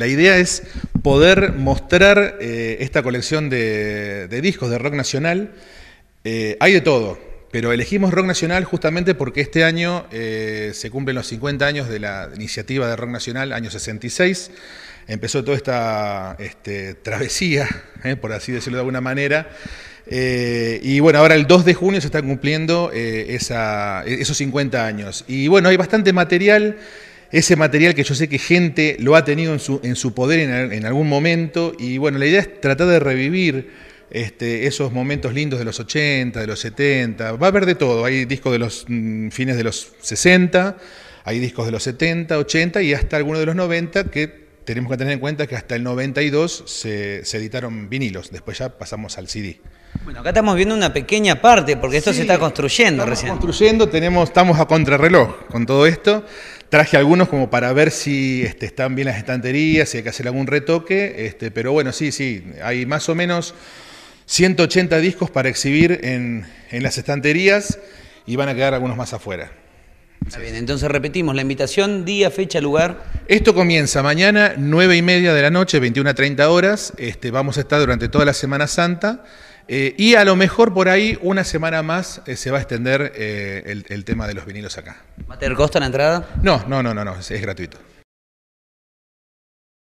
La idea es poder mostrar eh, esta colección de, discos de rock nacional. Eh, hay de todo, pero elegimos rock nacional justamente porque este año eh, se cumplen los 50 años de la iniciativa de rock nacional, año 66. Empezó toda esta este, travesía, por así decirlo de alguna manera. y bueno, ahora el 2 de junio se están cumpliendo esos 50 años. Y bueno, hay bastante material ese material que yo sé que gente lo ha tenido en su, en su poder en, algún momento. Y bueno, la idea es tratar de revivir este, esos momentos lindos de los 80, de los 70. Va a haber de todo. Hay discos de los mm, fines de los 60, hay discos de los 70, 80 y hasta algunos de los 90 que tenemos que tener en cuenta que hasta el 92 se, editaron vinilos, después ya pasamos al CD. Bueno, acá estamos viendo una pequeña parte, porque esto se está construyendo estamos recién. construyendo, tenemos, estamos a contrarreloj con todo esto. Traje algunos como para ver si este, están bien las estanterías, si hay que hacer algún retoque, este, pero bueno, sí, sí, hay más o menos 180 discos para exhibir en, en las estanterías y van a quedar algunos más afuera. Está bien, entonces repetimos la invitación, día, fecha, lugar. Esto comienza mañana, 9 y media de la noche, 21 a 30 horas. Este, vamos a estar durante toda la Semana Santa. Eh, y a lo mejor por ahí una semana más eh, se va a extender eh, el, tema de los vinilos acá. ¿Va a tener costo la entrada? No, no, no, no, no es gratuito.